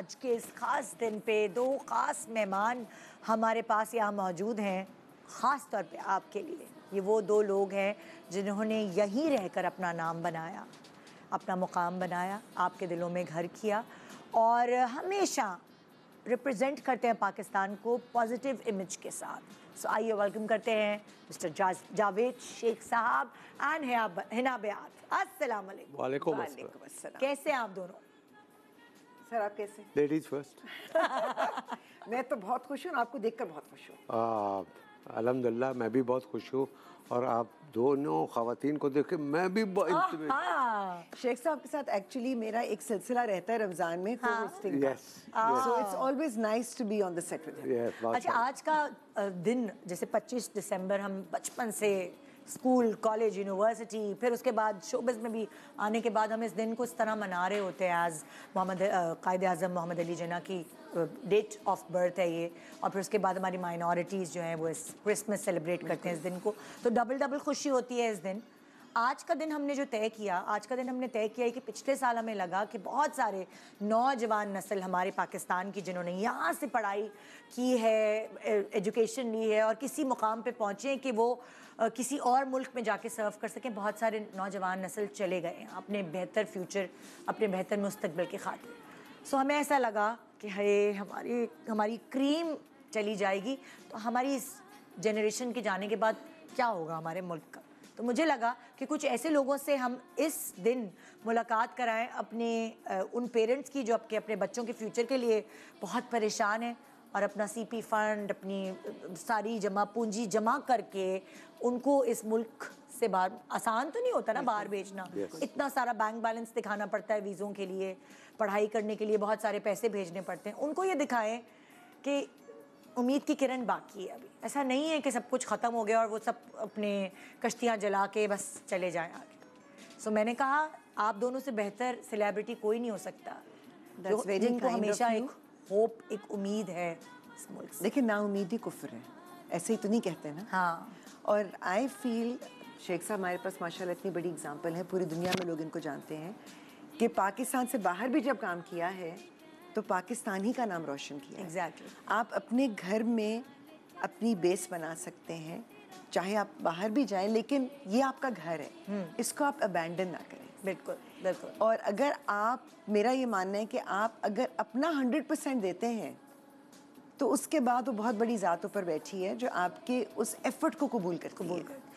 आज के इस ख़ास दिन पे दो ख़ास मेहमान हमारे पास यहाँ मौजूद हैं ख़ास तौर पे आपके लिए ये वो दो लोग हैं जिन्होंने यहीं रहकर अपना नाम बनाया अपना मुकाम बनाया आपके दिलों में घर किया और हमेशा रिप्रेजेंट करते हैं पाकिस्तान को पॉजिटिव इमेज के साथ सो आइए वेलकम करते हैं मिस्टर जावेद शेख साहब एंड हिना अस्सलाम असल कैसे आप दोनों सर आप कैसे लेडीज फर्स्ट मैं तो बहुत खुश हूँ आपको देखकर बहुत खुश हूँ अलहमदिल्ला मैं भी बहुत खुश हूँ और आप दोनों खातन को देखे मैं भी हाँ। शेख साहब के साथ एक्चुअली मेरा एक सिलसिला रहता है रमजान में so it's always nice to अच्छा आज का दिन जैसे 25 दिसंबर हम बचपन से स्कूल कॉलेज यूनिवर्सिटी फिर उसके बाद शोबस में भी आने के बाद हम इस दिन को इस तरह मना रहे होते हैं आज मोहम्मद कायद अजम मोहम्मद अली जना की डेट ऑफ बर्थ है ये और फिर उसके बाद हमारी माइनॉरिटीज़ जो हैं वो इस क्रिसमस सेलिब्रेट करते हैं इस दिन को तो डबल डबल खुशी होती है इस दिन आज का दिन हमने जो तय किया आज का दिन हमने तय किया कि पिछले साल हमें लगा कि बहुत सारे नौजवान नस्ल हमारे पाकिस्तान की जिन्होंने यहाँ से पढ़ाई की है एजुकेशन ली है और किसी मुकाम पे पहुँचे हैं कि वो किसी और मुल्क में जाके सर्व कर सकें बहुत सारे नौजवान नस्ल चले गए अपने बेहतर फ्यूचर अपने बेहतर मुस्तबिल के खातिर सो हमें ऐसा लगा कि हे हमारी हमारी क्रीम चली जाएगी तो हमारी इस जनरेशन के जाने के बाद क्या होगा हमारे मुल्क का तो मुझे लगा कि कुछ ऐसे लोगों से हम इस दिन मुलाकात कराएं अपने उन पेरेंट्स की जो आपके अपने बच्चों के फ्यूचर के लिए बहुत परेशान हैं और अपना सी पी फंड अपनी सारी जमा पूंजी जमा करके उनको इस मुल्क से बाहर आसान तो नहीं होता ना बाहर भेजना इतना सारा बैंक बैलेंस दिखाना पड़ता है वीज़ों के लिए पढ़ाई करने के लिए बहुत सारे पैसे भेजने पड़ते हैं उनको ये दिखाएं कि उम्मीद की किरण बाकी है अभी ऐसा नहीं है कि सब कुछ ख़त्म हो गया और वो सब अपने कश्तियाँ जला के बस चले जाए आगे सो so, मैंने कहा आप दोनों से बेहतर सेलिब्रिटी कोई नहीं हो सकता जिनको हमेशा एक होप एक उम्मीद है देखिए ना उम्मीद ही कुफर है ऐसे ही तो नहीं कहते ना हाँ और आई फील शेख साहब हमारे पास माशाल्लाह इतनी बड़ी एग्जांपल है पूरी दुनिया में लोग इनको जानते हैं कि पाकिस्तान से बाहर भी जब काम किया है तो पाकिस्तान ही का नाम रोशन किया एग्जैक्टली exactly. आप अपने घर में अपनी बेस बना सकते हैं चाहे आप बाहर भी जाएं लेकिन ये आपका घर है hmm. इसको आप अबैंडन ना करें बिल्कुल बिल्कुल और अगर आप मेरा ये मानना है कि आप अगर अपना हंड्रेड परसेंट देते हैं तो उसके बाद वो बहुत बड़ी ज़ातों पर बैठी है जो आपके उस एफर्ट को कबूल कर कबूल कर